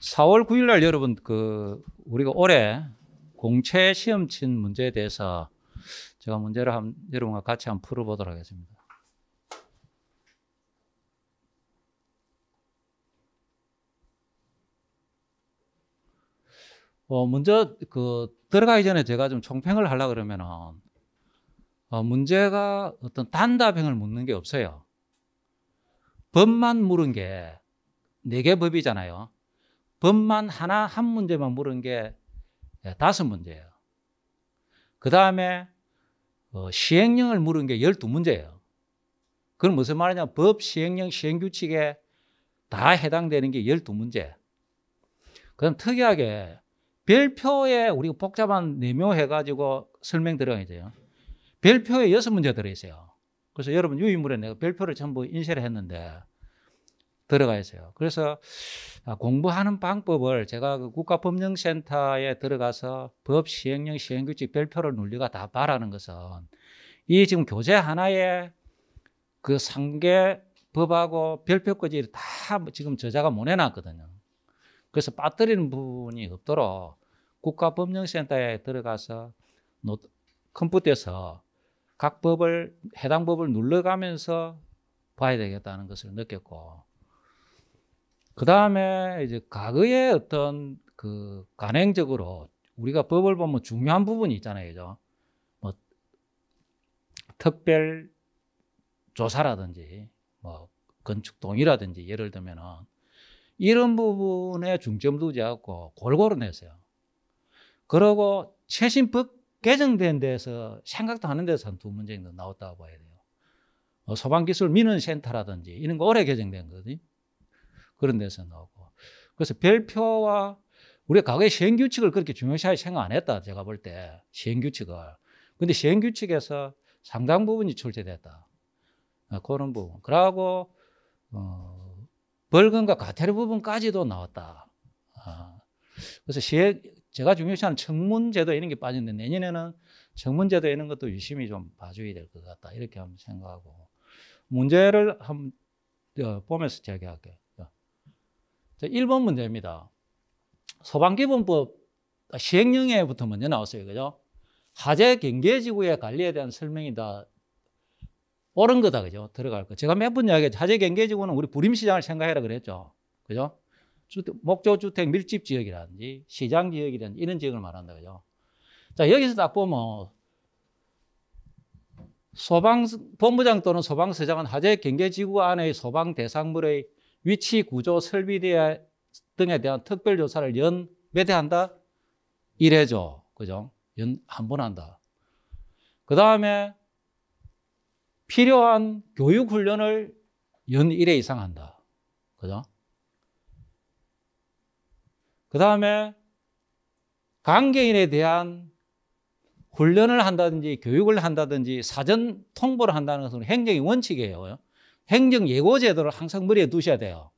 4월 9일 날 여러분 그 우리가 올해 공채 시험 친 문제에 대해서 제가 문제를 한, 여러분과 같이 한번 풀어보도록 하겠습니다. 어, 먼저 그 들어가기 전에 제가 좀 총평을 하려 그러면은 어, 문제가 어떤 단답형을 묻는 게 없어요. 법만 물은 게 네 개 법이잖아요. 법만 하나 한 문제만 물은 게 예, 다섯 문제예요. 그 다음에 어, 시행령을 물은 게 열두 문제예요. 그건 무슨 말이냐? 법, 시행령, 시행규칙에 다 해당되는 게 열두 문제. 그럼 특이하게 별표에 우리가 복잡한 네묘해가지고 설명 들어가야 돼요. 별표에 여섯 문제 들어있어요. 그래서 여러분 유인물에 내가 별표를 전부 인쇄를 했는데 들어가 있어요. 그래서 아, 공부하는 방법을 제가 그 국가법령센터에 들어가서 법 시행령 시행규칙 별표를 눌리가다 바라는 것은 이 지금 교재 하나에 그 상계 법하고 별표까지 다 지금 저자가 모해놨거든요 그래서 빠뜨리는 부분이 없도록 국가법령센터에 들어가서 컴퓨터에서 각 법을 해당 법을 눌러가면서 봐야 되겠다는 것을 느꼈고 그 다음에 이제 과거에 어떤 그 간행적으로 우리가 법을 보면 중요한 부분이 있잖아요. 그죠? 뭐, 특별 조사라든지, 뭐, 건축동이라든지, 예를 들면은, 이런 부분에 중점 두지 않고 골고루 냈어요. 그러고 최신법 개정된 데서 생각도 하는 데서 한두 문제는 나왔다고 봐야 돼요. 뭐 소방기술 민원센터라든지 이런 거 올해 개정된 거지. 그런 데서 나오고. 그래서 별표와 우리가 과거에 시행규칙을 그렇게 중요시하게 생각 안 했다. 제가 볼 때. 시행규칙을. 근데 시행규칙에서 상당 부분이 출제됐다. 어, 그런 부분. 그러고, 어, 벌금과 과태료 부분까지도 나왔다. 어. 그래서 시 제가 중요시하는 청문제도 이런 게 빠졌는데 내년에는 청문제도 이런 것도 유심히 좀 봐줘야 될 것 같다. 이렇게 한번 생각하고. 문제를 한번 어, 보면서 제기할게요. 자, 1번 문제입니다. 소방기본법 시행령에부터 먼저 나왔어요. 그죠? 화재 경계 지구의 관리에 대한 설명이다. 옳은 거다. 그죠? 들어갈 거. 제가 몇 번 이야기했죠. 화재 경계 지구는 우리 불임시장을 생각해라 그랬죠. 그죠? 목조주택 밀집 지역이라든지 시장 지역이라든지 이런 지역을 말한다. 그죠? 자, 여기서 딱 보면 소방본부장 또는 소방서장은 화재 경계 지구 안의 소방 대상물의 위치, 구조, 설비 등에 대한 특별조사를 연매회 한다? 1회죠. 그죠? 연 한 번 한다. 그 다음에 필요한 교육 훈련을 연 1회 이상 한다. 그죠? 그 다음에 관계인에 대한 훈련을 한다든지 교육을 한다든지 사전 통보를 한다는 것은 행정의 원칙이에요. 행정예고제도를 항상 머리에 두셔야 돼요.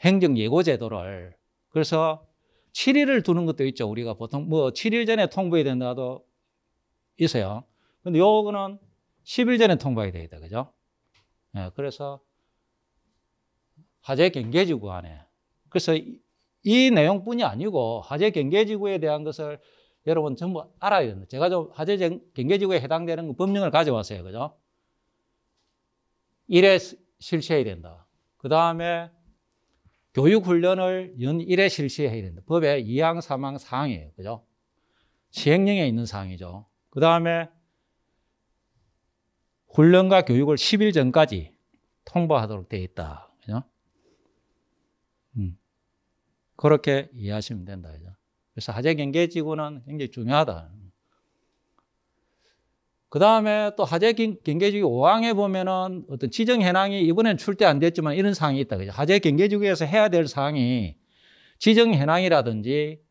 행정예고제도를. 그래서 7일을 두는 것도 있죠. 우리가 보통 뭐 7일 전에 통보해야 된다도 있어요. 근데 요거는 10일 전에 통보해야 되겠다. 그죠? 예, 그래서 화재 경계지구 안에. 그래서 이, 이 내용뿐이 아니고 화재 경계지구에 대한 것을 여러분 전부 알아야 된다. 제가 좀 화재 경계지구에 해당되는 법령을 가져왔어요. 그죠? 1회 실시해야 된다. 그 다음에 교육 훈련을 연 1회 실시해야 된다. 법의 2항, 3항, 4항이에요. 그죠? 시행령에 있는 사항이죠. 그 다음에 훈련과 교육을 10일 전까지 통보하도록 되어 있다. 그죠? 음. 그렇게 이해하시면 된다. 그죠? 그래서 하재 경계 지구는 굉장히 중요하다. 그 다음에 또 하재 경계지구 5항에 보면은 어떤 지정 현황이 이번엔 출제 안 됐지만 이런 사항이 있다. 그죠? 하재 경계지구에서 해야 될 사항이 지정 현황이라든지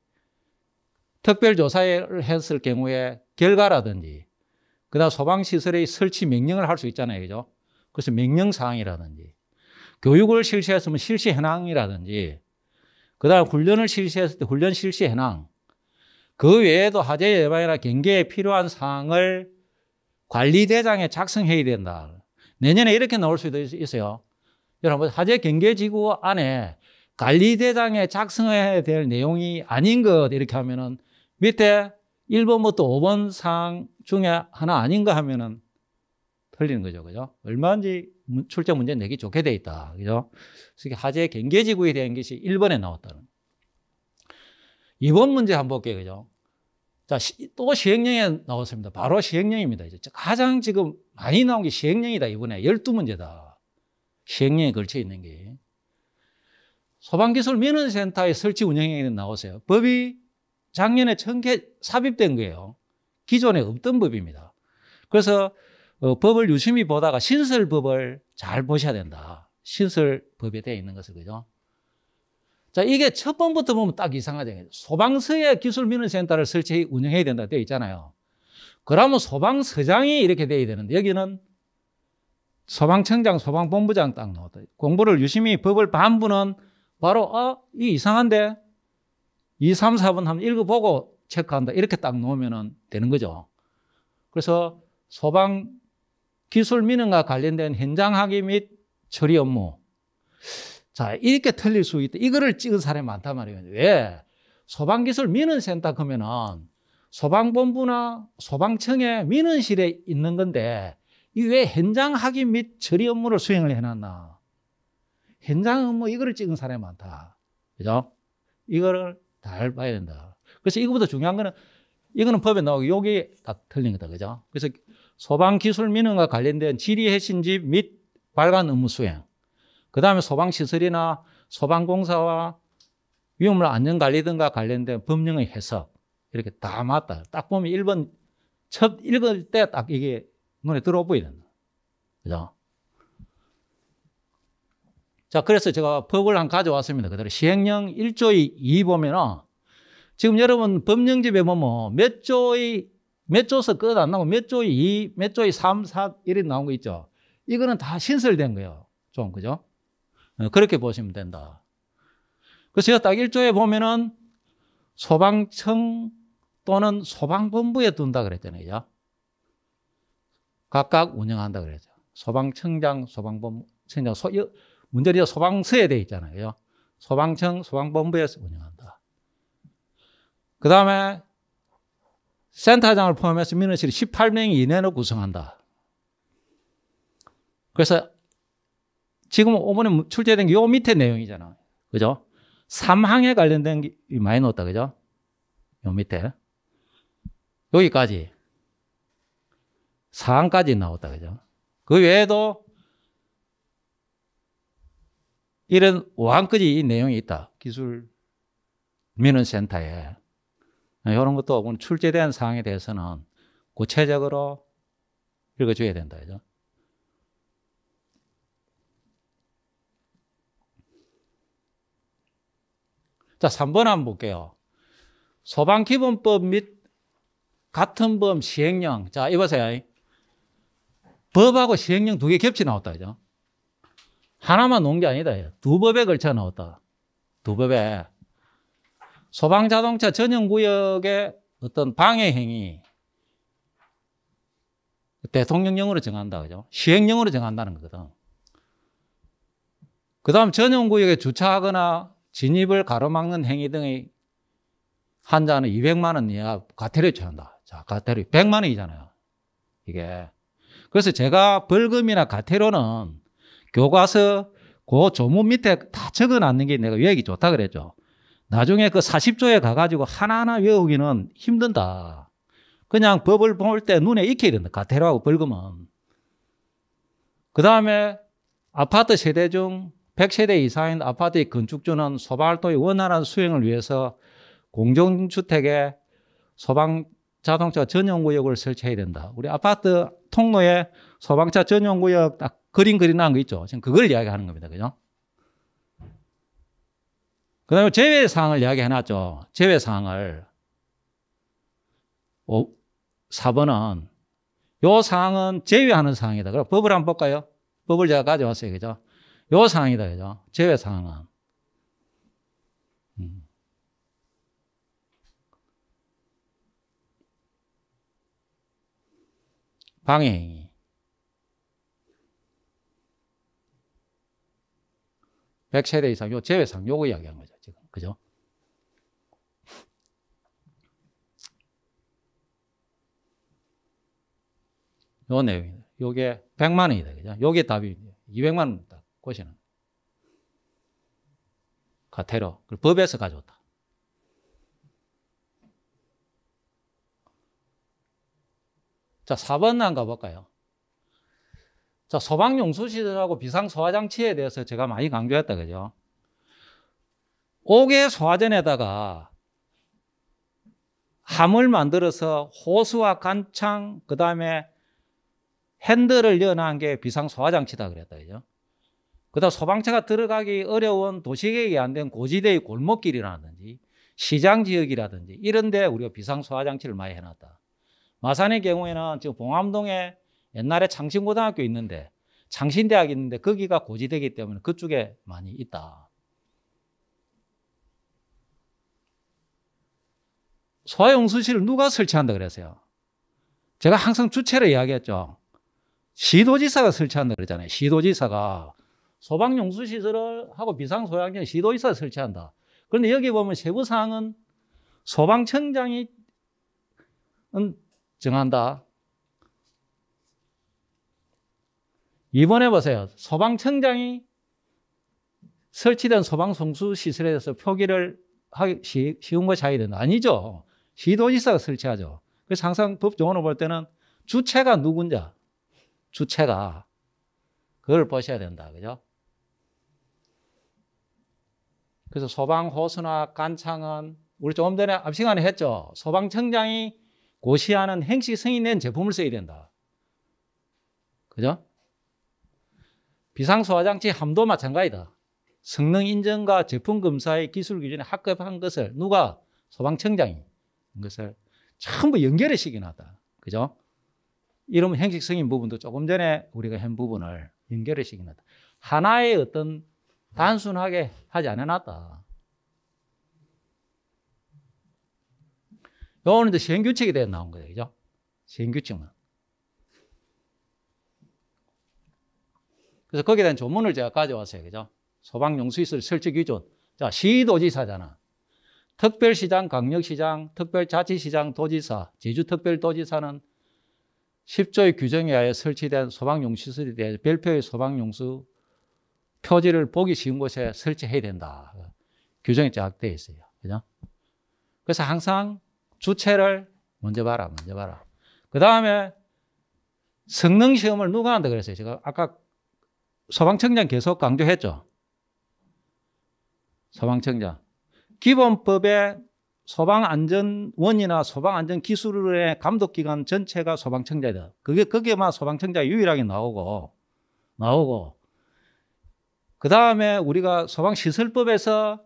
특별 조사를 했을 경우에 결과라든지 그다음 소방시설의 설치 명령을 할 수 있잖아요. 그죠? 그래서 명령사항이라든지 교육을 실시했으면 실시 현황이라든지 그다음 훈련을 실시했을 때 훈련 실시 현황 그 외에도 하재 예방이나 경계에 필요한 사항을 관리대장에 작성해야 된다. 내년에 이렇게 나올 수도 있어요. 여러분, 화재 경계지구 안에 관리대장에 작성해야 될 내용이 아닌 것 이렇게 하면은 밑에 1번부터 5번 사항 중에 하나 아닌가 하면은 틀리는 거죠. 그죠? 얼마인지 출제 문제 내기 좋게 돼 있다. 그죠? 그래서 화재 경계지구에 대한 것이 1번에 나왔다는. 2번 문제 한번 볼게요. 그죠? 자, 또 시행령에 나왔습니다. 바로 시행령입니다. 이제 가장 지금 많이 나온 게 시행령이다, 이번에. 12문제다. 시행령에 걸쳐 있는 게. 소방기술 민원센터의 설치 운영에 나오세요. 법이 작년에 청계 삽입된 거예요. 기존에 없던 법입니다. 그래서 어, 법을 유심히 보다가 신설법을 잘 보셔야 된다. 신설법에 되어 있는 것을, 그죠? 자, 이게 첫 번부터 보면 딱 이상하죠. 소방서에 기술민원센터를 설치해 운영해야 된다 되어 있잖아요. 그러면 소방서장이 이렇게 되어야 되는데 여기는 소방청장, 소방본부장 딱놓았다 공부를 유심히 법을 반부는 바로 아, 이 이상한데 2, 3, 4번 한번 읽어보고 체크한다. 이렇게 딱 놓으면 되는 거죠. 그래서 소방 기술 민원과 관련된 현장 학위 및 처리 업무. 자, 이렇게 틀릴 수 있다. 이거를 찍은 사람이 많단 말이에요. 왜? 소방기술 민원센터 그러면은 소방본부나 소방청에 민원실에 있는 건데 이 왜 현장 확인 및 처리 업무를 수행을 해놨나? 현장 업무 이거를 찍은 사람이 많다. 그죠? 이거를 잘 봐야 된다. 그래서 이거보다 중요한 거는 이거는 법에 나오고 여기 다 틀린 거다. 그죠? 그래서 소방기술 민원과 관련된 질의해신지 및 발간 업무 수행. 그 다음에 소방시설이나 소방공사와 위험물 안전관리 등과 관련된 법령의 해석. 이렇게 다 맞다. 딱 보면 1번, 첫 읽을 때 딱 이게 눈에 들어 오 보이는. 그죠? 자, 그래서 제가 법을 한 가져왔습니다. 그대로 시행령 1조의 2 보면은 지금 여러분 법령집에 보면 몇 조의, 몇 조서 끝 안 나오고 몇 조의 2, 몇 조의 3, 4, 1이 나온 거 있죠? 이거는 다 신설된 거예요. 좀, 그죠? 어, 그렇게 보시면 된다. 그래서 딱 1조에 보면은 소방청 또는 소방본부에 둔다 그랬잖아요. 각각 운영한다 그랬죠. 소방청장, 소방본청장, 문제리 소방서에 돼 있잖아요. 소방청, 소방본부에서 운영한다. 그 다음에 센터장을 포함해서 민원실이 1 8명 이내로 구성한다. 그래서 지금 오번에 출제된 게요 밑에 내용이잖아. 그죠? 삼항에 관련된 게 많이 넣었다. 그죠? 요 밑에. 여기까지. 사항까지 나왔다. 그죠? 그 외에도 이런 5항지 내용이 있다. 기술 민원센터에. 이런 것도 출제된 사항에 대해서는 구체적으로 읽어줘야 된다. 그죠? 자, 3번 한번 볼게요. 소방기본법 및 같은 범 시행령. 자, 이보세요. 법하고 시행령 두 개 겹치 나왔다. 그죠? 하나만 놓은 게 아니다. 두 법에 걸쳐 나왔다. 두 법에. 소방자동차 전용구역의 어떤 방해행위. 대통령령으로 정한다. 그죠? 시행령으로 정한다는 거거든. 그 다음 전용구역에 주차하거나 진입을 가로막는 행위 등의 한자는 200만 원 이하 과태료 에 처한다. 자, 과태료 100만 원이잖아요. 이게. 그래서 제가 벌금이나 과태료는 교과서 그 조문 밑에 다 적어 놨는 게 내가 외우기 좋다 그랬죠. 나중에 그 40조에 가가지고 하나하나 외우기는 힘든다. 그냥 법을 볼 때 눈에 익혀야 된다. 과태료하고 벌금은. 그 다음에 아파트 세대 중 100세대 이상인 아파트의 건축주는 소방활동의 원활한 수행을 위해서 공정주택에 소방 자동차 전용구역을 설치해야 된다. 우리 아파트 통로에 소방차 전용구역 딱 그림 그리는 거 있죠. 지금 그걸 이야기하는 겁니다. 그죠? 그 다음에 제외사항을 이야기해놨죠. 제외사항을. 5, 4번은 요 사항은 제외하는 사항이다. 그럼 법을 한번 볼까요? 법을 제가 가져왔어요. 그죠? 요 상황이다, 그죠? 제외 상황은. 음. 방해행위. 백세대 이상, 요 제외상, 요거 이야기한 거죠, 지금. 그죠? 요 내용이다. 요게 100만 원이다. 그죠? 요게 답이 200만 원이다. 고시는 과태료 법에서 가져왔다. 자, 4번 안 가볼까요? 자, 소방용수시설하고 비상소화장치에 대해서 제가 많이 강조했다, 그죠? 옥의 소화전에다가 함을 만들어서 호수와 간창, 그 다음에 핸들을 연한 게 비상소화장치다 그랬다, 그죠? 그다음 소방차가 들어가기 어려운 도시계획이 안 된 고지대의 골목길이라든지 시장 지역이라든지 이런 데 우리가 비상소화장치를 많이 해놨다. 마산의 경우에는 지금 봉암동에 옛날에 창신고등학교 있는데 창신대학이 있는데 거기가 고지대기 때문에 그쪽에 많이 있다. 소화용수실을 누가 설치한다 그랬어요? 제가 항상 주체를 이야기했죠. 시도지사가 설치한다 그랬잖아요 시도지사가 소방용수시설을 하고 비상소양장 시도의사 설치한다. 그런데 여기 보면 세부사항은 소방청장이 정한다. 이번에 보세요. 소방청장이 설치된 소방송수시설에 대해서 표기를 하기 쉬운 것이 아야 된다. 아니죠. 시도지사가 설치하죠. 그래서 항상 법조문을 볼 때는 주체가 누군지, 주체가 그걸 보셔야 된다. 그죠? 그래서 소방 호수나 간창은 우리 조금 전에 앞 시간에 했죠. 소방청장이 고시하는 행시 승인된 제품을 써야 된다. 그죠? 비상소화장치 함도 마찬가지다. 성능 인증과 제품 검사의 기술 기준에 합격한 것을 누가 소방청장이 것을 전부 연결해 시기나다. 그죠? 이러면 행식 승인 부분도 조금 전에 우리가 한 부분을 연결해 시기나다. 하나의 어떤 단순하게 하지 않아놨다. 요거는 이제 시행규칙에 대해 나온 거예요. 그죠? 시행규칙만. 그래서 거기에 대한 조문을 제가 가져왔어요. 그죠? 소방용수시설 설치 기준. 자, 시도지사잖아. 특별시장, 강력시장, 특별자치시장, 도지사, 제주특별도지사는 10조의 규정에 의하 설치된 소방용시설에 대해 별표의 소방용수 표지를 보기 쉬운 곳에 설치해야 된다. 규정이 쫙돼 있어요. 그죠? 그래서 항상 주체를 먼저 봐라, 먼저 봐라. 그 다음에 성능 시험을 누가 한다 그랬어요. 제가 아까 소방청장 계속 강조했죠. 소방청장. 기본법에 소방안전원이나 소방안전기술의 감독기관 전체가 소방청장이다. 그게, 그게만 소방청장 유일하게 나오고, 나오고, 그 다음에 우리가 소방시설법에서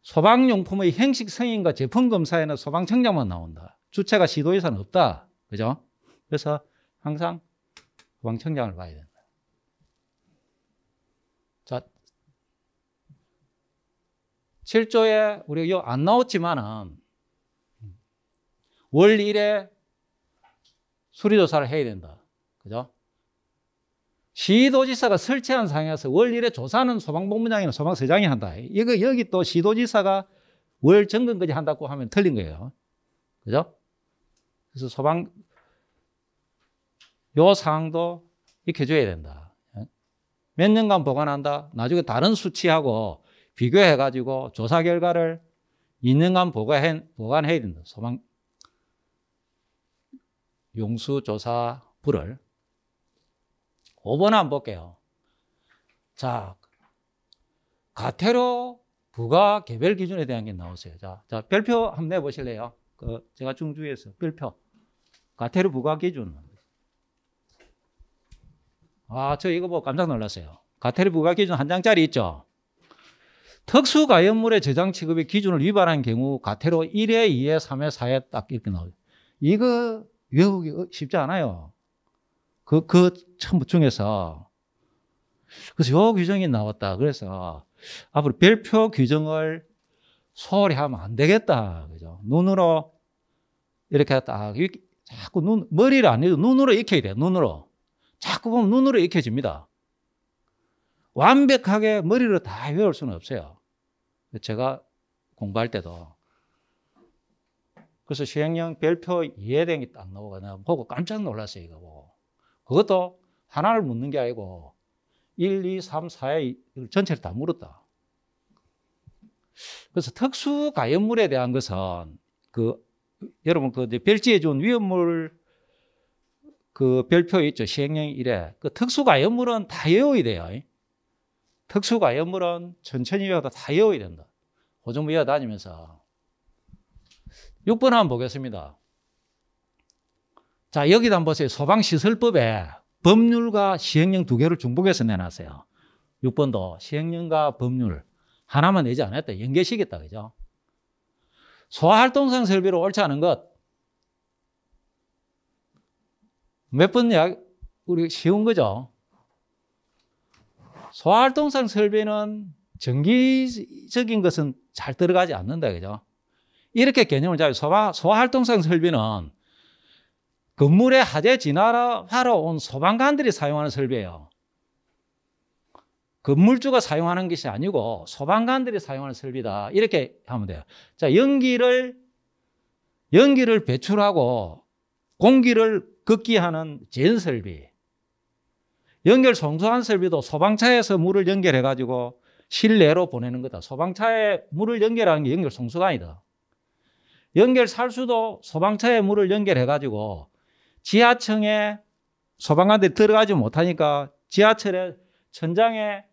소방용품의 형식 승인과 제품검사에는 소방청장만 나온다. 주체가 시도의사는 없다. 그죠? 그래서 항상 소방청장을 봐야 된다. 자, 7조에 우리가 이거 안 나왔지만은 월 1에 수리조사를 해야 된다. 그죠? 시도지사가 설치한 상에서 황월일에 조사는 소방본부장이나 소방서장이 한다. 이거 여기 또 시도지사가 월 점검까지 한다고 하면 틀린 거예요. 그죠? 그래서 소방 요 사항도 익혀줘야 된다. 몇 년간 보관한다. 나중에 다른 수치하고 비교해가지고 조사 결과를 2년간 보관해, 보관해야 된다. 소방 용수조사부를. 5번 한 번 볼게요. 자, 가태료 부가 개별 기준에 대한 게 나오세요. 자, 자 별표 한 번 내보실래요? 그 제가 중주에서 별표. 가태료 부가 기준. 아, 저 이거 뭐 깜짝 놀랐어요. 가태료 부가 기준 한 장짜리 있죠? 특수가연물의 저장 취급의 기준을 위반한 경우 가태료 1회, 2회, 3회, 4회 딱 이렇게 나오죠. 이거 외우기 쉽지 않아요. 그, 그 첨부 중에서. 그래서 요 규정이 나왔다. 그래서 앞으로 별표 규정을 소홀히 하면 안 되겠다. 그죠? 눈으로 이렇게 딱, 이렇게 자꾸 눈, 머리를 안 해도 눈으로 익혀야 돼. 눈으로. 자꾸 보면 눈으로 익혀집니다. 완벽하게 머리로 다 외울 수는 없어요. 제가 공부할 때도. 그래서 시행령 별표 이해된 게 딱 나오고, 내가 보고 깜짝 놀랐어요, 이거 보고. 그것도 하나를 묻는 게 아니고 1, 2, 3, 4의 전체를 다 물었다. 그래서 특수 가연물에 대한 것은 그 여러분 그 별지에 준 위험물 그 별표 있죠 시행령 1에 그 특수 가연물은 다 외워야 돼요. 특수 가연물은 천천히 외워도 다 외워야 된다. 고좀 외워 다니면서 6번 한번 보겠습니다. 자, 여기다 한번 보세요. 소방시설법에 법률과 시행령 두 개를 중복해서 내놨어요. 6번도 시행령과 법률 하나만 내지 않았다. 연계시겠다. 그죠? 소아활동성 설비로 옳지 않은 것. 몇번 이야기, 우리 쉬운 거죠? 소아활동성 설비는 정기적인 것은 잘 들어가지 않는다. 그죠? 이렇게 개념을 잡아요. 소화, 소아활동성 설비는 건물에 하재 진화하러 온 소방관들이 사용하는 설비예요. 건물주가 사용하는 것이 아니고 소방관들이 사용하는 설비다. 이렇게 하면 돼요. 자, 연기를 연기를 배출하고 공기를 걷기 하는 젠 설비. 연결 청소한 설비도 소방차에서 물을 연결해 가지고 실내로 보내는 거다. 소방차에 물을 연결하는 게 연결 청소가 아니다. 연결 살수도 소방차에 물을 연결해 가지고 지하층에 소방관들이 들어가지 못하니까 지하철에 천장에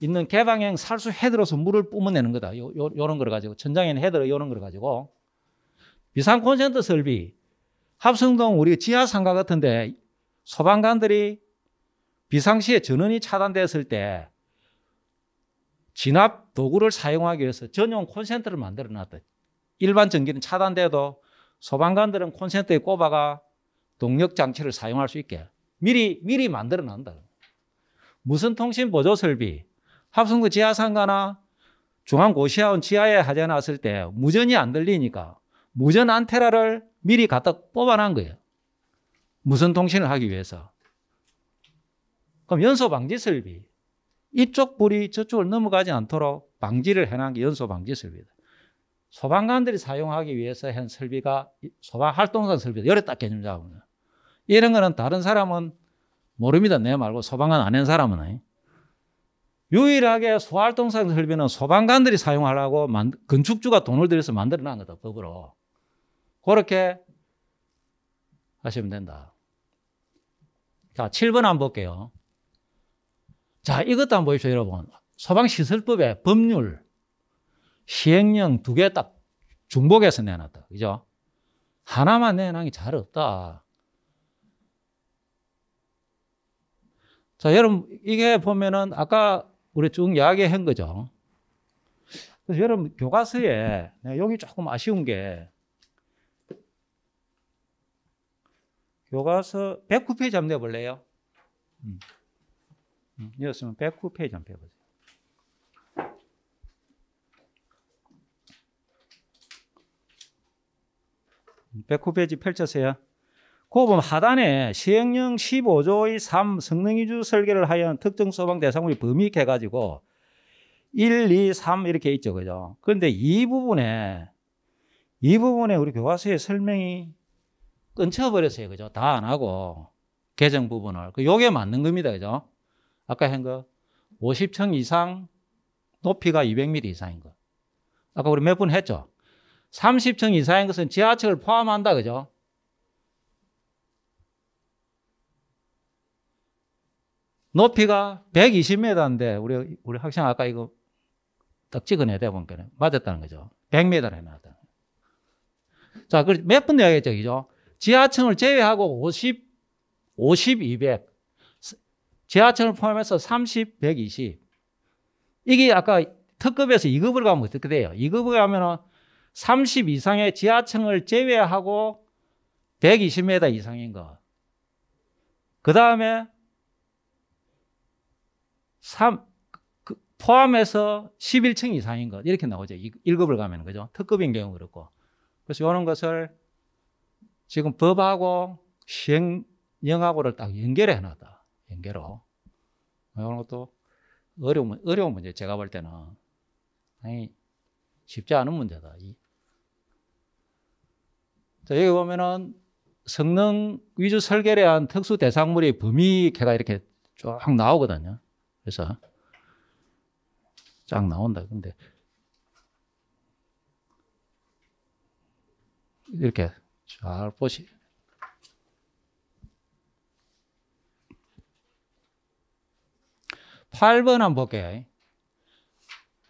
있는 개방형 살수 헤드로서 물을 뿜어내는 거다. 요, 요, 요런 걸 가지고 천장에는 헤드로 요런 걸 가지고 비상 콘센트 설비 합성동 우리 지하 상가 같은데 소방관들이 비상시에 전원이 차단됐을 때 진압 도구를 사용하기 위해서 전용 콘센트를 만들어 놨다. 일반 전기는 차단돼도 소방관들은 콘센트에 꼽아가 동력 장치를 사용할 수 있게 미리 미리 만들어 놨다. 무슨 통신 보조 설비, 합성구 지하상가나 중앙고시원 지하에 하자놨을 때 무전이 안 들리니까 무전 안테나를 미리 갖다 뽑아놓은 거예요. 무선 통신을 하기 위해서. 그럼 연소 방지 설비. 이쪽 불이 저쪽을 넘어가지 않도록 방지를 해놓은 게 연소 방지 설비다. 소방관들이 사용하기 위해서 한 설비가 소방 활동선 설비다. 열에 딱 개념 잡으면. 이런 거는 다른 사람은 모릅니다. 내 말고 소방관 아는 사람은. 유일하게 소활동산 설비는 소방관들이 사용하려고 만, 건축주가 돈을 들여서 만들어 놓은 거다, 법으로. 그렇게 하시면 된다. 자, 7번 한번 볼게요. 자, 이것도 한번 보십시오, 여러분. 소방시설법의 법률, 시행령 두 개 딱 중복해서 내놨다. 그죠? 하나만 내놓은 게잘 없다. 자, 여러분, 이게 보면은 아까 우리 쭉 이야기한 거죠. 그래서 여러분, 교과서에 여기 조금 아쉬운 게 교과서 109페이지 한번 내볼래요? 음. 이었으면 음, 109페이지 한번 해보세요. 백호페이지 펼쳐세요 그 보면 하단에 시행령 15조의 3 성능 위주 설계를 하여 특정 소방 대상물이 범위 이 해가지고 1, 2, 3 이렇게 있죠. 그죠? 그런데 이 부분에 이 부분에 우리 교과서의 설명이 끊쳐버렸어요. 그죠? 다 안 하고 개정 부분을. 그 요게 맞는 겁니다. 그죠? 아까 한 거 50층 이상 높이가 200m 이상인 거. 아까 우리 몇 분 했죠? 30층 이상인 것은 지하층을 포함한다. 그죠? 높이가 120m인데 우리 우리 학생 아까 이거 딱 찍어내야 돼 보니까 맞았다는 거죠. 100m를 해놨다. 자, 그몇분 이야기죠 그죠? 지하층을 제외하고 50, 50, 200. 지하층을 포함해서 30, 120. 이게 아까 특급에서 2급으 가면 어떻게 돼요? 2급으 가면은 30 이상의 지하층을 제외하고 120m 이상인 거. 그 다음에 3, 그 포함해서 11층 이상인 것 이렇게 나오죠. 1급을 가면 그죠. 특급인 경우 그렇고. 그래서 이런 것을 지금 법하고 시행령하고를 딱 연결해 놨다. 연계로. 이런 것도 어려운, 어려운 문제, 제가 볼 때는. 아니, 쉽지 않은 문제다. 이. 자, 여기 보면은 성능 위주 설계에 대한 특수 대상물의 범위가 개 이렇게 쫙 나오거든요. 그래서 쫙 나온다. 근데 이렇게 잘 보시. 8번 한번 볼게요.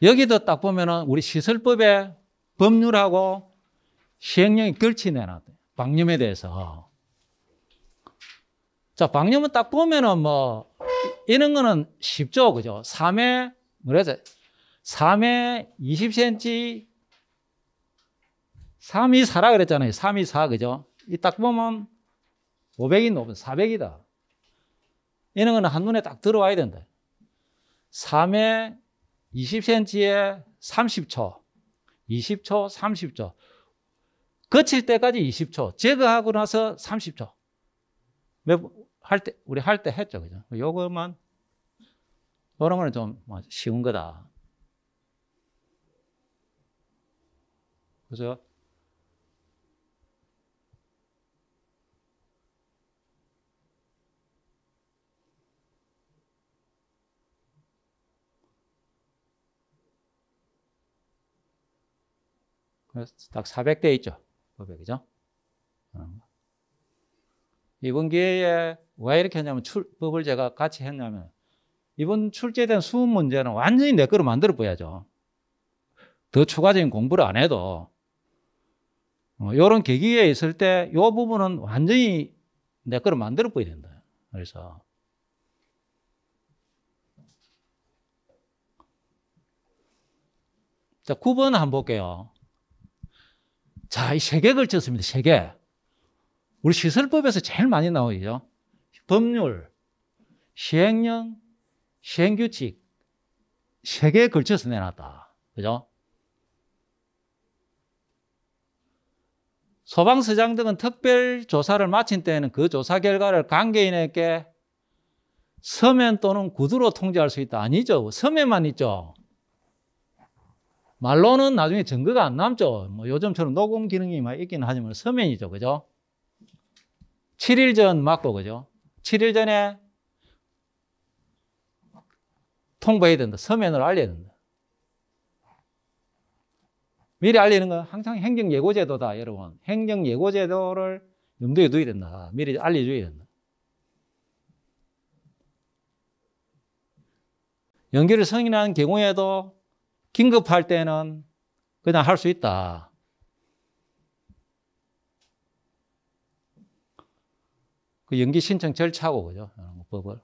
여기도 딱 보면은 우리 시설법에 법률하고 시행령이 걸치내놨 대 방념에 대해서. 자, 방념은 딱 보면은 뭐 이런 거는 쉽죠. 그죠? 3에, 뭐라죠? 3에 20cm, 3이 4라 그랬잖아요. 3이 4, 그죠? 이 딱 보면 500이 높은 400이다. 이런 거는 한눈에 딱 들어와야 된다. 3에 20cm에 30초, 20초, 30초. 거칠 때까지 20초, 제거하고 나서 30초. 몇, 할 때, 우리 할 때 했죠. 그죠? 요것만, 요런 거는 좀 쉬운 거다. 그죠? 딱 400대 있죠. 400이죠. 이번 기회에 왜 이렇게 했냐면 출법을 제가 같이 했냐면 이번 출제된 수업 문제는 완전히 내 거로 만들어 보야죠. 더 추가적인 공부를 안 해도 이런 어, 계기에 있을 때 이 부분은 완전히 내 거로 만들어 보여야 된다. 그래서 자, 9번 한번 볼게요. 자, 이 세 개 걸쳤습니다. 세 개. 우리 시설법에서 제일 많이 나오죠. 법률, 시행령, 시행규칙 세 개에 걸쳐서 내놨다. 그죠? 소방서장 등은 특별 조사를 마친 때에는 그 조사 결과를 관계인에게 서면 또는 구두로 통지할 수 있다. 아니죠. 서면만 있죠. 말로는 나중에 증거가 안 남죠. 뭐 요즘처럼 녹음 기능이 막 있기는 하지만 서면이죠. 그죠? 7일 전 맞고, 그죠? 7일 전에 통보해야 된다. 서면으로 알려야 된다. 미리 알리는 건 항상 행정예고제도다, 여러분. 행정예고제도를 염두에 두어야 된다. 미리 알려줘야 된다. 연결을 승인한 경우에도 긴급할 때는 그냥 할 수 있다. 그 연기 신청 절차고, 그죠? 법을.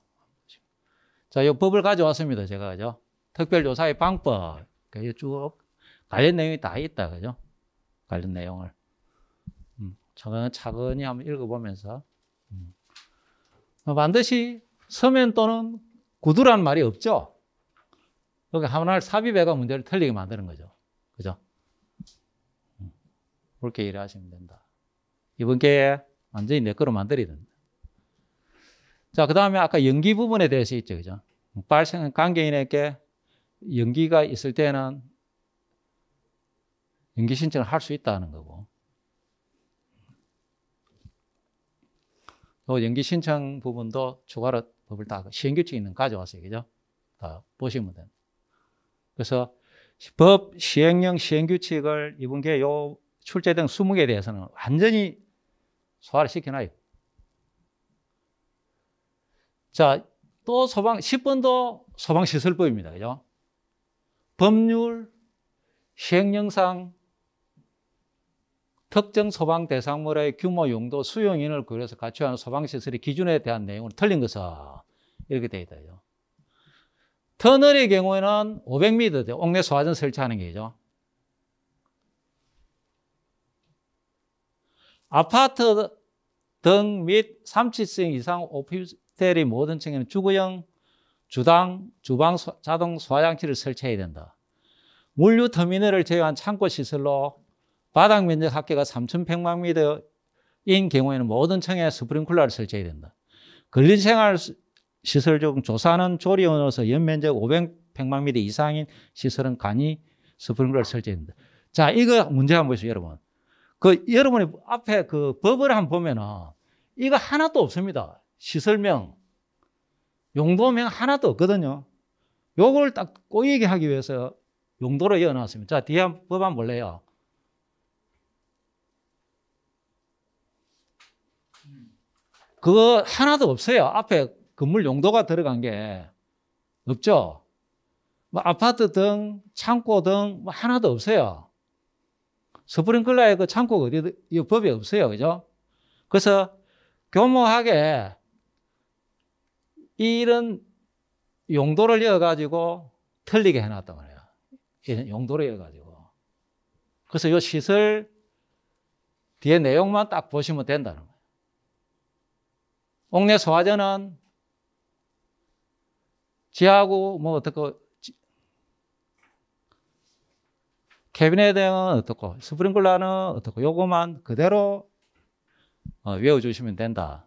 자, 요 법을 가져왔습니다. 제가, 그죠? 특별조사의 방법. 그쭉 관련 내용이 다 있다. 그죠? 관련 내용을. 음, 차근차근히 한번 읽어보면서. 음. 뭐 반드시 서면 또는 구두란 말이 없죠? 여기 그러니까 하나를 삽입해가 문제를 틀리게 만드는 거죠. 그죠? 음. 그렇게 일하시면 된다. 이번 기회에 완전히 내 거로 만들어야 자, 그 다음에 아까 연기 부분에 대해서 있죠. 그죠? 발생, 관계인에게 연기가 있을 때는 연기 신청을 할 수 있다는 거고. 또 연기 신청 부분도 추가로 법을 다 시행규칙 있는 가져왔어요. 그죠? 다 보시면 됩니다. 그래서 법 시행령 시행규칙을 이번 게 요 출제된 20개에 대해서는 완전히 소화를 시켜놔요. 자, 또 소방, 10번도 소방시설법입니다. 그죠? 법률, 시행영상, 특정 소방 대상물의 규모, 용도, 수용인을 고려해서 갖춰야 소방시설의 기준에 대한 내용은 틀린 것은 이렇게 되어 있다. 터널의 경우에는 500m, 옥내 소화전 설치하는 게죠. 아파트 등 및 37층 이상 오피스, 호스텔 모든 층에는 주구형 주당, 주방 소, 자동 소화장치를 설치해야 된다. 물류 터미널을 제외한 창고 시설로 바닥 면적 합계가 3,100만미터인 경우에는 모든 층에 스프링클러를 설치해야 된다. 근린생활 시설 중 조사는 조리원으로서 연면적 5 0 0평미터 이상인 시설은 간이 스프링클러를 설치해야 자, 이거 문제 한번 보시죠, 여러분. 그, 여러분이 앞에 그 법을 한번 보면은 이거 하나도 없습니다. 시설명, 용도명 하나도 없거든요. 요걸 딱 꼬이게 하기 위해서 용도로 이어놨습니다. 자, 뒤에 한 법안 볼래요? 그거 하나도 없어요. 앞에 건물 용도가 들어간 게 없죠. 뭐 아파트 등 창고 등뭐 하나도 없어요. 스프링클러에 그 창고가 어디, 이 법이 없어요. 그죠? 그래서 교모하게 이 일은 용도를 이어가지고 틀리게 해놨단 말이에요. 이런 용도를 이어가지고. 그래서 이 시설 뒤에 내용만 딱 보시면 된다는 거예요. 옥내 소화전은 지하구, 뭐, 어떻고, 캐비넷 대응 어떻고, 스프링클러는 어떻고, 요거만 그대로 어, 외워주시면 된다.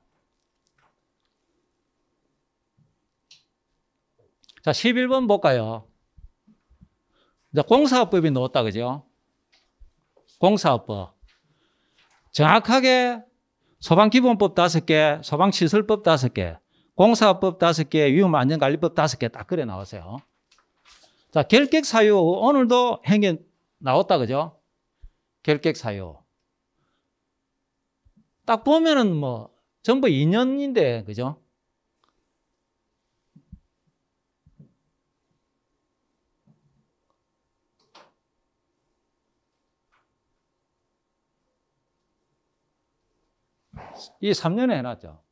자, 11번 볼까요? 공사법이 넣었다, 그죠? 공사법. 정확하게 소방기본법 5개, 소방시설법 5개, 공사법 5개, 위험안전관리법 5개 딱 그래 나왔어요. 자, 결격사유. 오늘도 행위 나왔다, 그죠? 결격사유. 딱 보면은 뭐, 전부 2년인데, 그죠? 이 3년에 해놨죠.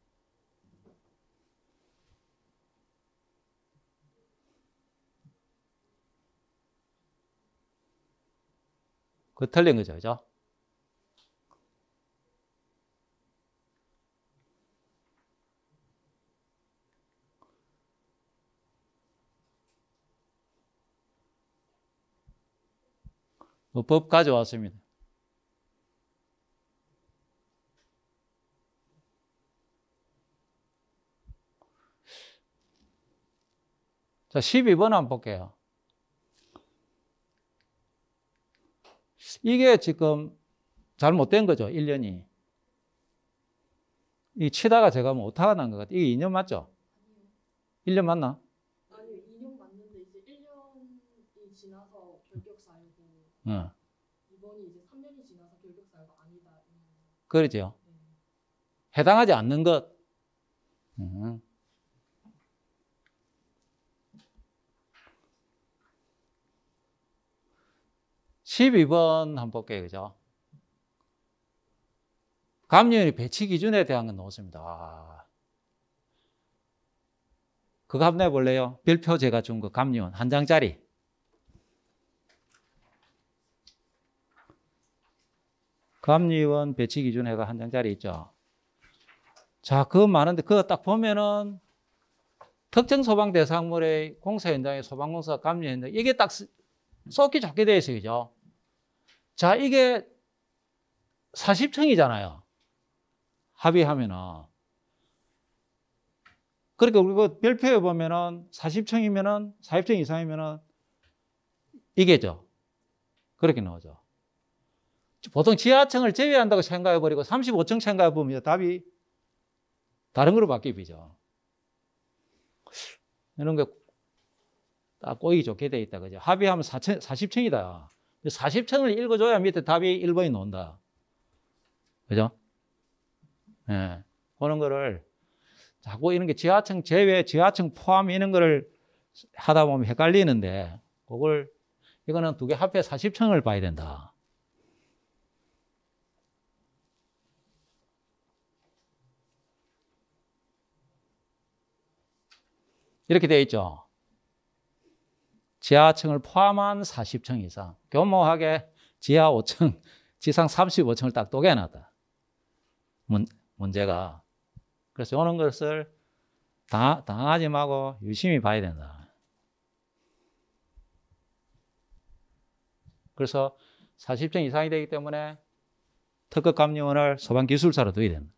그 틀린 거죠, 그죠? 뭐 법 가져왔습니다. 자, 12번 한번 볼게요. 이게 지금 잘못된 거죠, 1년이. 이 치다가 제가 뭐 오타가 난것 같아요. 이게 2년 맞죠? 1년 맞나? 아니 2년 맞는데 이제 1년이 지나서 결격사유고 응. 이번이 이제 3년이 지나서 결격사유가 아니다. 그러죠. 네. 해당하지 않는 것. 응. 음. 12번 한번 볼게요. 그죠? 감리원 배치 기준에 대한 건넣습니다 아. 그거 한번 해볼래요? 별표 제가 준거 그 감리원 한 장짜리. 감리원 배치 기준 해가 한 장짜리 있죠. 자, 그거 많은데 그거 딱 보면은 특정 소방 대상물의 공사 현장의 소방공사 감리 현장 이게 딱 쏟기 좋게 되어 있어요. 그죠? 자, 이게 40층이잖아요. 합의하면은. 그러니까 우리가 뭐 별표에 보면은 40층이면은 40층 이상이면은 이게죠. 그렇게 나오죠. 보통 지하층을 제외한다고 생각해 버리고 35층 생각해 보면 답이 다른 걸로 바뀌죠. 이런 게 딱 꼬이기 좋게 돼 있다. 그죠? 합의하면 4층, 40층이다. 4 0층을 읽어줘야 밑에 답이 1번이 나온다. 그죠? 예. 그런 거를 자꾸 이런 게 지하층 제외, 지하층 포함 이런 거를 하다 보면 헷갈리는데 그걸 이거는 두 개 합해 40층을 봐야 된다. 이렇게 되어 있죠. 지하층을 포함한 40층 이상, 교묘하게 지하 5층, 지상 35층을 딱또개놨다 문, 문제가. 그래서 오는 것을 다, 당하지 말고 유심히 봐야 된다. 그래서 40층 이상이 되기 때문에 특급 감리원을 소방기술사로 둬야 된다.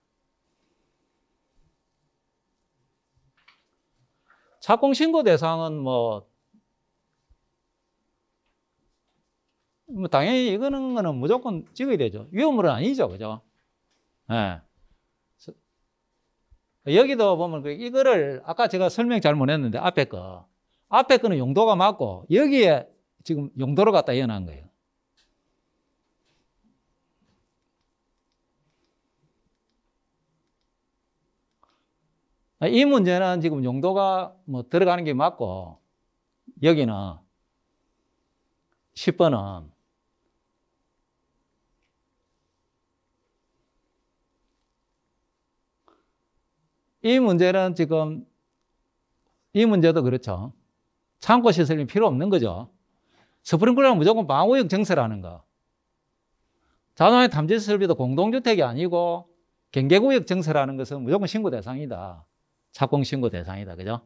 착공 신고 대상은 뭐뭐 당연히 이거는 거는 무조건 찍어야 되죠. 위험물은 아니죠. 그죠? 예. 여기도 보면 그 이거를 아까 제가 설명 잘못했는데 앞에 거 앞에 거는 용도가 맞고 여기에 지금 용도로 갖다 이어난 거예요. 이 문제는 지금 용도가 뭐 들어가는 게 맞고 여기는 10번은 이 문제는 지금 이 문제도 그렇죠. 창고 시설이 필요 없는 거죠. 스프링클러는 무조건 방호역 정세라는 거. 자동화 탐지 설비도 공동주택이 아니고 경계구역 정세라는 것은 무조건 신고 대상이다. 착공 신고 대상이다. 그죠?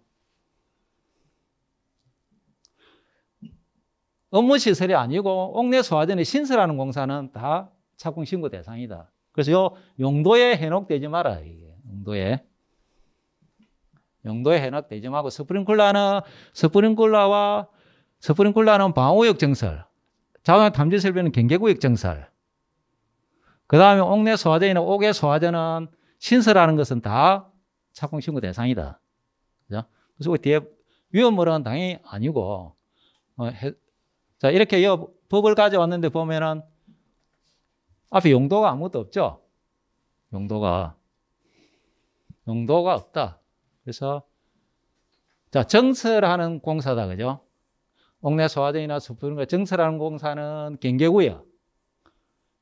업무 시설이 아니고 옥내 소화전에 신설하는 공사는 다 착공 신고 대상이다. 그래서 요 용도에 해놓되지 마라. 이게 용도에. 용도에 해놨다 이 점하고 스프링클라는 스프링클라와 스프링클라는 방호역 증설 자원 탐지 설비는 경계구역 증설그 다음에 옥내 소화제나 옥외 소화제는 신설하는 것은 다 착공 신고 대상이다 그죠? 그래서 그 뒤에 위험물은 당연히 아니고 어, 해, 자 이렇게 이 법을 가져왔는데 보면은 앞에 용도가 아무것도 없죠. 용도가 용도가 없다. 그래서 자 정설하는 공사다 그죠? 옥내 소화전이나 수풀인가 정설하는 공사는 경계구역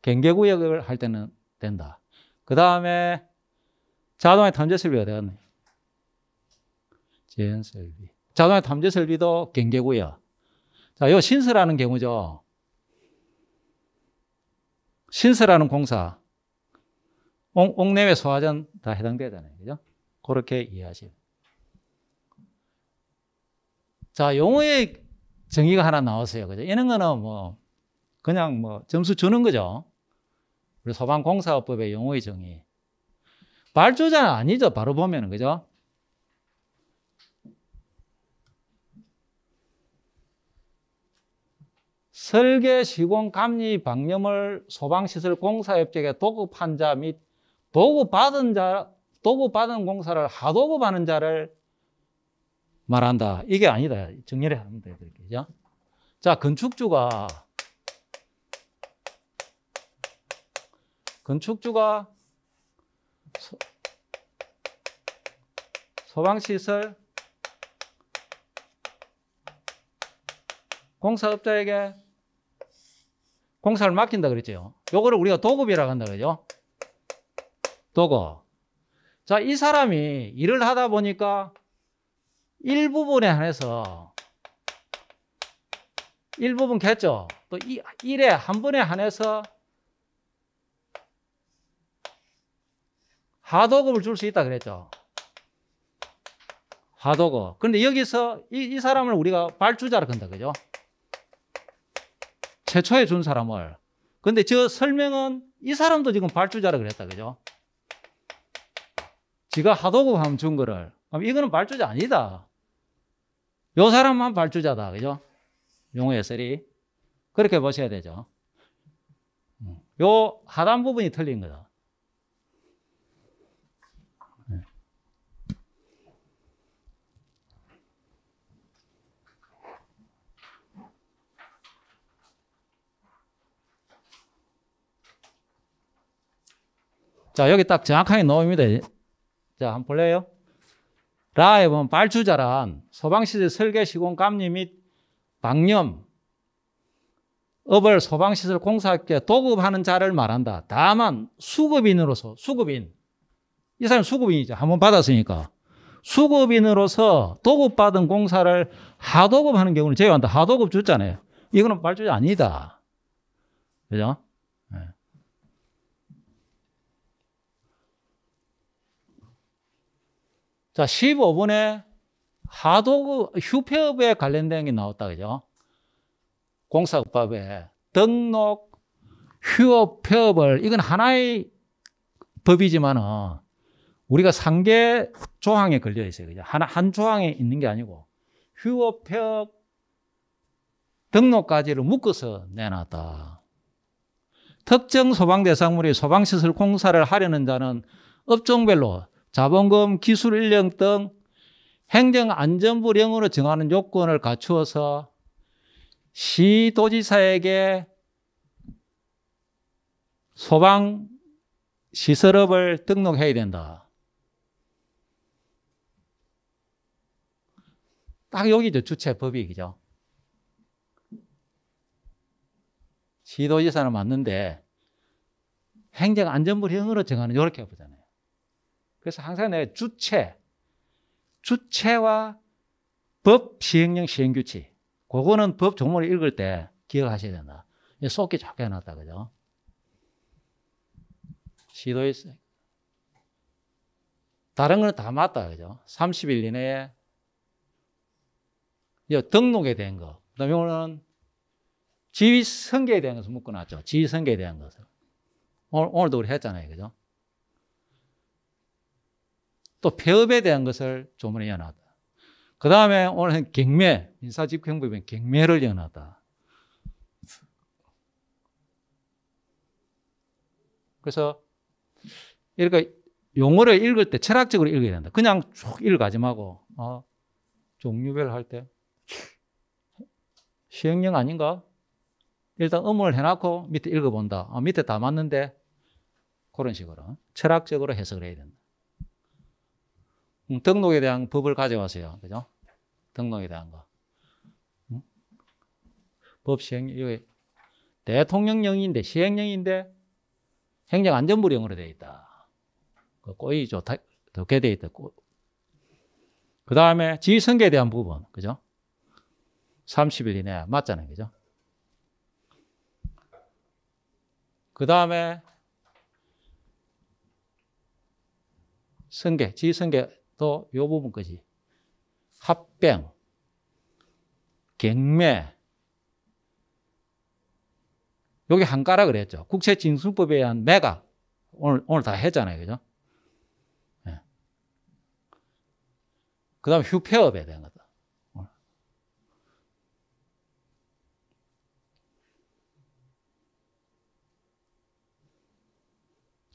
경계구역을 할 때는 된다. 그 다음에 자동의 탐재 설비가 되었네. 재현 설비. 자동의 탐재 설비도 경계구역. 자, 요 신설하는 경우죠. 신설하는 공사. 옥, 내외 소화전 다 해당되잖아요. 그죠? 그렇게 이해하시면 자, 용어의 정의가 하나 나왔어요. 그죠? 이런 거는 뭐, 그냥 뭐, 점수 주는 거죠. 우리 소방공사업법의 용어의 정의. 발주자 아니죠. 바로 보면은, 그죠? 설계, 시공, 감리, 방념을 소방시설 공사협정에 도급한 자 및 도급받은 자, 도급받은 공사를 하도급하는 자를 말한다. 이게 아니다. 정렬해 하면 돼 그렇죠? 자, 건축주가 건축주가 소, 소방시설 공사업자에게 공사를 맡긴다 그랬죠. 요거를 우리가 도급이라고 한다 그러죠. 도급. 자, 이 사람이 일을 하다 보니까 일부분에 한해서 일부분 개죠. 또 1에 한 번에 한해서 하도급을 줄 수 있다 그랬죠. 하도급. 그런데 여기서 이, 이 사람을 우리가 발주자라 한다 그죠? 최초에 준 사람을. 근데 저 설명은 이 사람도 지금 발주자라 그랬다 그죠? 지가 하도급 하면 준 거를. 그럼 이거는 발주자 아니다. 요 사람만 발주자다. 그죠? 용어의 셀이. 그렇게 보셔야 되죠. 음. 요 하단 부분이 틀린 거다. 네. 자, 여기 딱 정확하게 놓입니다. 자, 한번 볼래요? 라에 보면 발주자란 소방시설 설계 시공 감리 및 방념, 업을 소방시설 공사업계 도급하는 자를 말한다. 다만 수급인으로서 수급인 이 사람 수급인이죠. 한번 받았으니까 수급인으로서 도급받은 공사를 하도급하는 경우는 제외한다. 하도급 줬잖아요. 이거는 발주자 아니다. 그죠? 자, 1 5분에 하도급, 휴폐업에 관련된 게 나왔다, 그죠? 공사법에 등록, 휴업, 폐업을, 이건 하나의 법이지만은 우리가 상계 조항에 걸려 있어요. 그죠? 하나, 한 조항에 있는 게 아니고 휴업, 폐업, 등록까지를 묶어서 내놨다. 특정 소방 대상물이 소방시설 공사를 하려는 자는 업종별로 자본금 기술 인력 등 행정안전부령으로 정하는 요건을 갖추어서 시도지사에게 소방 시설업을 등록해야 된다. 딱 여기죠. 주체 법이, 죠 시도지사는 맞는데 행정안전부령으로 정하는 이렇게 보잖아요 그래서 항상 내 주체, 주체와 법 시행령 시행규칙. 그거는 법 조문을 읽을 때 기억하셔야 된다. 속기 작게 해놨다, 그죠? 시도했어요 다른 건다 맞다, 그죠? 30일 이내에 등록에 대한 거. 그 다음에 오늘은 지위 성계에 대한 것을 묶어놨죠. 지위 성계에 대한 것을. 오늘, 오늘도 우리 했잖아요, 그죠? 또 폐업에 대한 것을 조문에 연하다. 그 다음에 오늘은 경매, 민사집행법에 경매를 연하다. 그래서 그러니 용어를 읽을 때 철학적으로 읽어야 된다. 그냥 쭉 읽어가지 말고 어, 종류별 할 때 시행령 아닌가? 일단 음을 해놓고 밑에 읽어본다. 아, 밑에 다 맞는데 그런 식으로 철학적으로 해석을 해야 된다. 음, 등록에 대한 법을 가져와세요. 그죠? 등록에 대한 거. 음? 법 시행, 여기 대통령령인데, 시행령인데, 행정안전부령으로 되어 있다. 그 꼬이 좋다, 좋게 되어 있다. 그 다음에 지휘선계에 대한 부분, 그죠? 30일 이내에 맞잖아요. 그죠? 그 다음에 선계, 지휘선계 또요 부분까지 합병, 경매 여기 한가라 그랬죠. 국채징수법에 의한 매가 오늘 오늘 다 했잖아요, 그죠? 네. 예. 그다음 휴폐업에 대한 거다.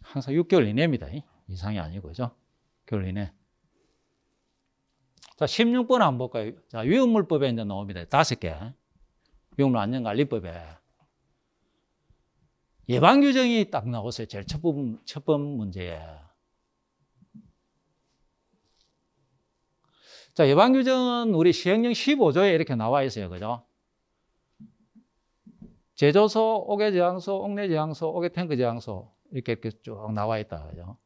항상 6개월 이내입니다. 이상이 아니고, 그죠? 6개월 이내. 자, 16번 한번 볼까요? 자, 위험물법에 이제 나옵니다. 다섯 개. 위험물 안전관리법에. 예방규정이 딱 나오세요. 제일 첫부 첫번 문제에. 자, 예방규정은 우리 시행령 15조에 이렇게 나와 있어요. 그죠? 제조소, 옥외저항소, 옥내저항소, 옥외탱크저항소 이렇게 이렇게 쭉 나와 있다. 그죠?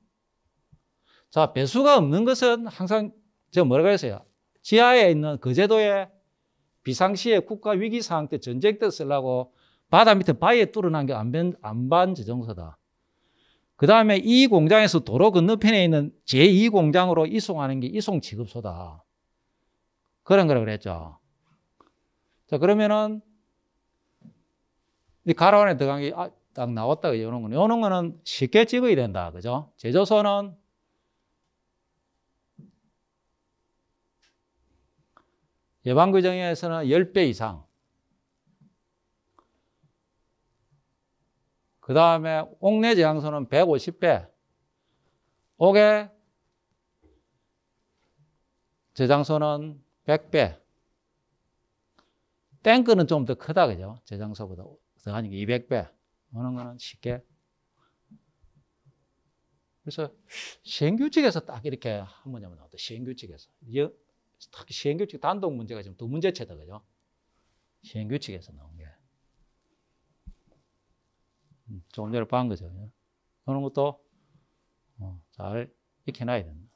자, 배수가 없는 것은 항상 제가 뭐라고 했어요? 지하에 있는 거제도에 비상시에 국가 위기 상황 때 전쟁 때 쓰려고 바다 밑에 바위에 뚫어난 게 안반, 안반 재정서다. 그 다음에 이 공장에서 도로 건너편에 있는 제2공장으로 이송하는 게 이송 지급소다. 그런 거라 그랬죠. 자, 그러면은, 이 가로안에 들어간 게딱 아, 나왔다, 이런 거는. 이런 거는 쉽게 찍어야 된다. 그죠? 제조소는 예방교정에서는 10배 이상. 그 다음에 옥내 지향소는 150배. 옥의 저장소는 100배. 탱크는 좀 더 크다, 그죠? 저장소보다 더하니게 200배. 오는 거는 쉽게. 그래서 시행규칙에서 딱 이렇게 한번제면 나왔다. 시행규칙에서. 특히 시행규칙 단독 문제가 지금 두 문제체다, 그죠? 시행규칙에서 나온 게. 조금 전에 봐 거죠. 그죠? 그런 것도 어, 잘 익혀놔야 된다.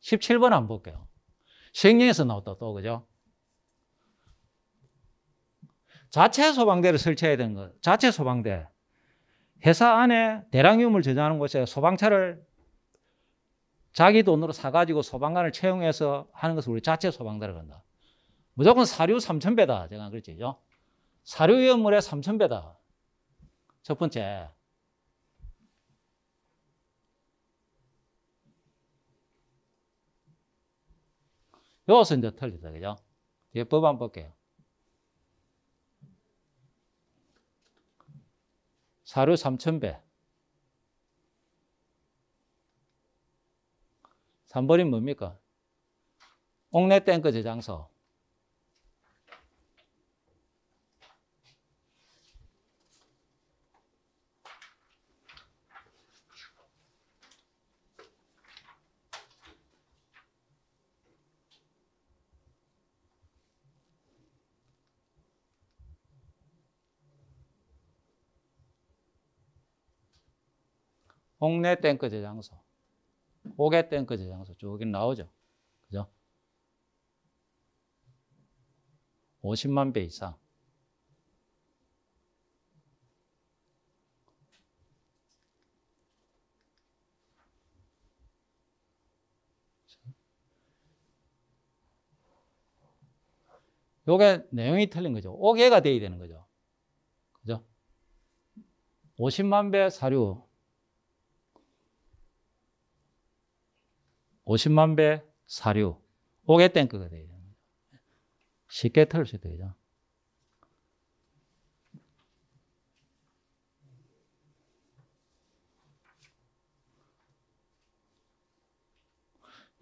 17번 안 볼게요. 시행령에서 나왔다, 또, 그죠? 자체 소방대를 설치해야 되는 거. 자체 소방대. 회사 안에 대량유물 저장하는 곳에 소방차를 자기 돈으로 사가지고 소방관을 채용해서 하는 것을 우리 자체 소방대라고 한다. 무조건 사료 3,000배다. 제가 그랬죠. 사료 위험물의 3,000배다. 첫 번째. 여기서 이제 틀리다. 그죠? 뒤에 법안 볼게요. 사료 3,000배. 3번이 뭡니까? 옥내 탱크 저장소. 옥내 탱크 저장소. 5개 땡크지 장수 쭉 나오죠. 그죠? 50만 배 이상. 요게 내용이 틀린 거죠. 5개가 돼야 되는 거죠. 그죠? 50만 배 사료 50만 배 사류, 오게 땡크가 되죠. 쉽게 틀수 있죠.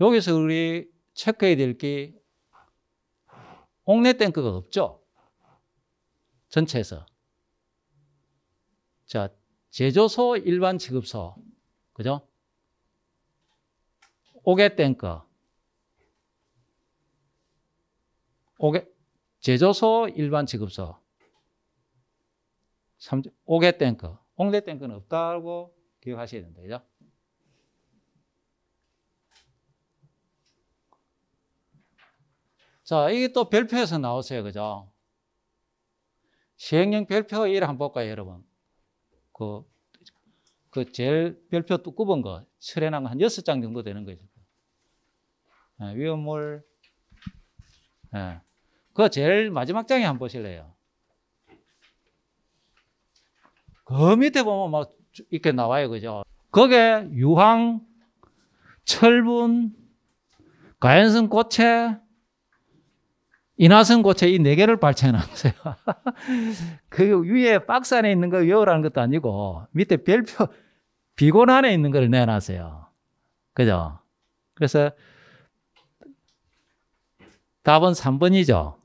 여기서 우리 체크해야 될 게 옥내 땡크가 없죠. 전체에서. 자, 제조소 일반 지급소 그죠? 오겠댄거 오게 제조소 일반 직업소 오게땡거 옹대땡거는 없다고 기억하셔야 된다 그죠? 자 이게 또 별표에서 나오세요 그죠? 시행령 별표 1 한번 볼까요 여러분? 그, 그 제일 별표 뚜껑은 거, 철회난 거한 6장 정도 되는 거죠 예, 위험물. 예. 그 제일 마지막 장에 한 번 보실래요? 그 밑에 보면 막 이렇게 나와요. 그죠? 그게 유황, 철분, 가연성 고체, 인화성 고체 이 네 개를 발췌해 놨어요. 그 위에 박스 안에 있는 거 외우라는 것도 아니고 밑에 별표 비곤 안에 있는 걸 내놨어요. 그죠? 그래서 답은 3번이죠.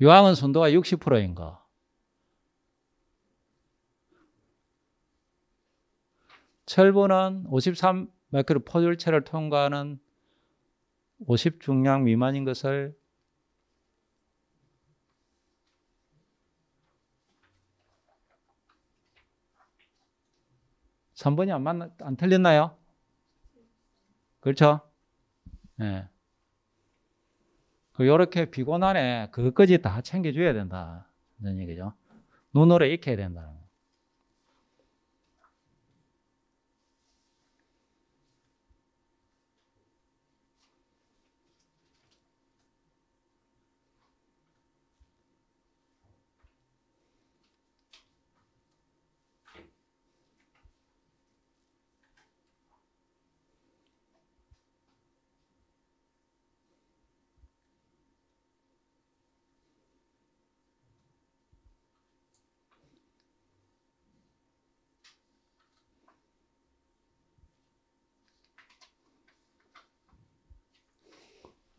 유황은 순도가 60%인가? 철분은 53 마이크로 포졸체를 통과하는 50 중량 미만인 것을 3번이 안, 맞나, 안 틀렸나요? 그렇죠? 예. 네. 그 요렇게 비곤하네. 그것까지 다 챙겨줘야 된다. 이 얘기죠. 눈으로 익혀야 된다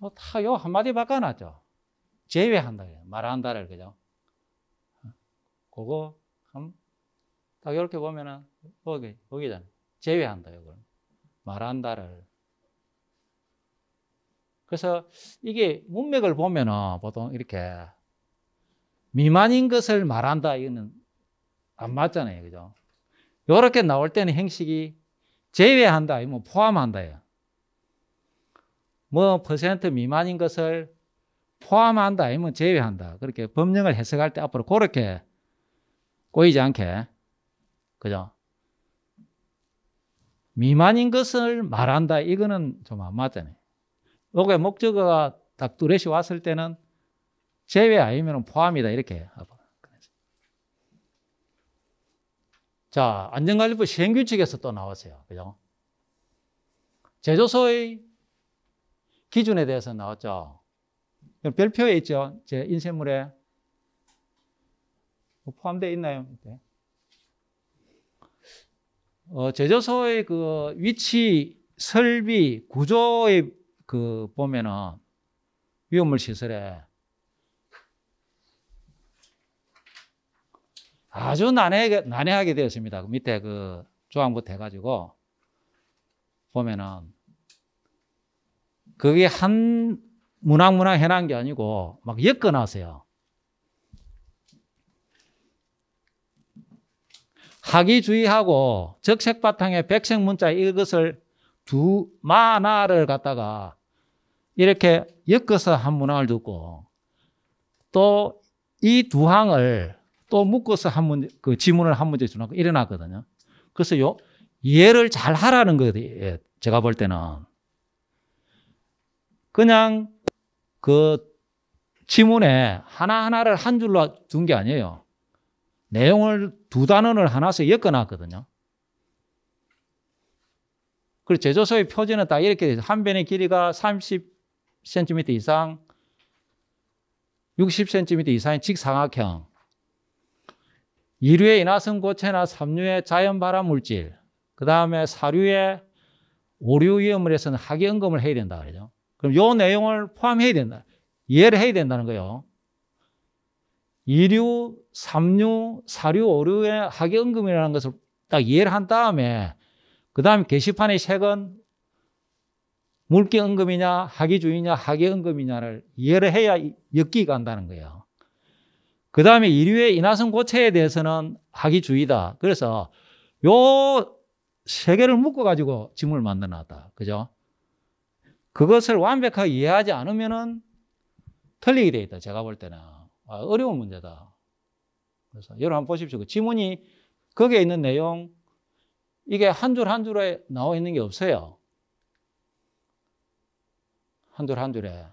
뭐 타요 한마디 바꿔놨죠. 제외한다 말한다를 그죠. 그거 한딱 이렇게 보면은 거기 거기잖아 제외한다 이걸 말한다를. 그래서 이게 문맥을 보면은 보통 이렇게 미만인 것을 말한다 이거는 안 맞잖아요, 그죠? 이렇게 나올 때는 행식이 제외한다, 아포함한다요 뭐 퍼센트 미만인 것을 포함한다 아니면 제외한다. 그렇게 법령을 해석할 때 앞으로 그렇게 꼬이지 않게. 그죠? 미만인 것을 말한다. 이거는 좀 안 맞잖아요. 요게 목적어가 딱뚜렷이 왔을 때는 제외 아니면 포함이다. 이렇게. 자, 안전관리법 시행규칙에서 또 나왔어요. 그죠? 제조소의 기준에 대해서 나왔죠. 별표에 있죠. 제 인쇄물에 뭐 포함되어 있나요? 네. 어, 제조소의 그 위치, 설비, 구조에 그 보면은 위험물 시설에 아주 난해하게, 난해하게 되었습니다. 그 밑에 그 조항부터 해가지고 보면은 그게 한 문항 문항 해놓은 게 아니고 막 엮어놨어요. 학위주의하고 적색 바탕의 백색 문자 이것을 두 만화를 갖다가 이렇게 엮어서 한 문항을 듣고 또 이 두 항을 또 묶어서 한 문그 지문을 한 문제 주나 일어났거든요. 그래서 요, 이해를 잘 하라는 거예요. 제가 볼 때는. 그냥 그 지문에 하나하나를 한 줄로 둔 게 아니에요. 내용을 두 단원을 하나씩 엮어놨거든요. 그리고 제조소의 표지는 딱 이렇게 돼서 한 변의 길이가 30cm 이상, 60cm 이상의 직사각형, 2류의 인화성 고체나 3류의 자연발암 물질, 그 다음에 4류의 오류 위험을 해서는 하기응금을 해야 된다 그러죠. 그럼 요 내용을 포함해야 된다. 이해를 해야 된다는 거예요. 2류, 3류, 4류, 5류의 학예연금이라는 것을 딱 이해를 한 다음에 그 다음에 게시판의 색은 물기연금이냐 학위주의냐 학예연금이냐를 이해를 해야 엮기 간다는 거예요. 그 다음에 1류의 인하성 고체에 대해서는 학위주의다. 그래서 요 세 개를 묶어가지고 지문을 만들어놨다. 그죠? 그것을 완벽하게 이해하지 않으면 틀리게 돼 있다. 제가 볼 때는. 아, 어려운 문제다. 그래서 여러분 한번 보십시오. 그 지문이 거기에 있는 내용 이게 한 줄 한 줄에 나와 있는 게 없어요. 한 줄 한 줄에.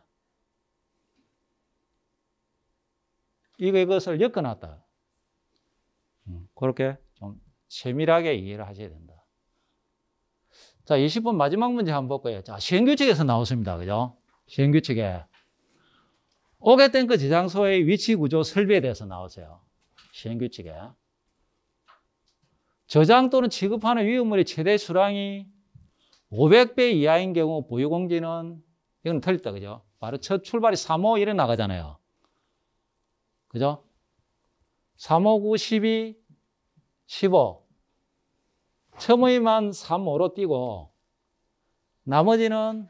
이거 이것을 엮어놨다. 음, 그렇게 좀 세밀하게 이해를 하셔야 된다. 자, 20번 마지막 문제 한번 볼까요? 자, 시행규칙에서 나왔습니다. 그죠? 시행규칙에. 오게탱크 지장소의 위치 구조 설비에 대해서 나오세요. 시행규칙에. 저장 또는 취급하는 위험물의 최대 수량이 500배 이하인 경우 보유공지는, 이건 틀렸다. 그죠? 바로 첫 출발이 3호 1에 나가잖아요. 그죠? 359, 12, 15. 첨의만 3, 5로 뛰고 나머지는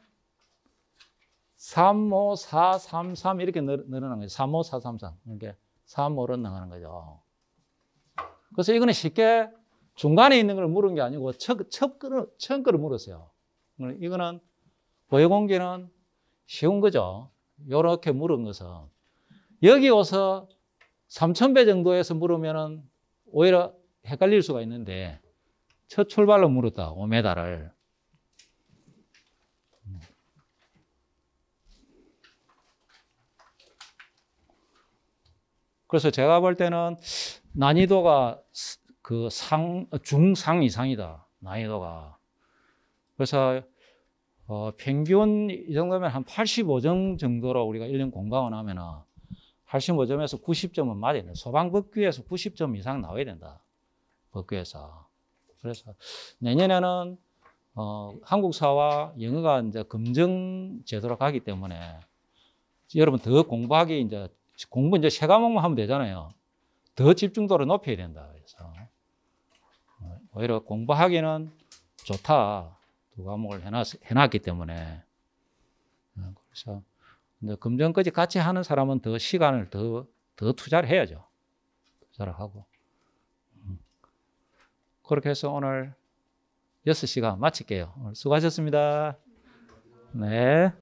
3, 5, 4, 3, 3 이렇게 늘어나는 거죠. 3, 5, 4, 3, 3 이렇게 3, 5로 나가는 거죠. 그래서 이거는 쉽게 중간에 있는 걸 물은 게 아니고 첫, 첫, 거첫 거를 물었어요. 이거는 보여공기는 쉬운 거죠. 이렇게 물은 것은. 여기 와서 3,000배 정도에서 물으면 오히려 헷갈릴 수가 있는데 첫 출발로 물었다. 5m를. 그래서 제가 볼 때는 난이도가 그 상, 중상 이상이다. 난이도가. 그래서 어, 평균 이 정도면 한 85점 정도로 우리가 1년 공부하고 나면은 85점에서 90점은 맞아야 돼. 소방법규에서 90점 이상 나와야 된다. 법규에서. 그래서 내년에는 어, 한국사와 영어가 이제 검증 제도로 가기 때문에 여러분 더 공부하기 이제 공부 이제 세 과목만 하면 되잖아요. 더 집중도를 높여야 된다. 그래서 오히려 공부하기는 좋다. 두 과목을 해놨, 해놨기 때문에. 어, 그래서 이제 검정까지 같이 하는 사람은 더 시간을 더, 더 투자를 해야죠. 투자를 하고. 그렇게 해서 오늘 6시간 마칠게요. 오늘 수고하셨습니다. 네.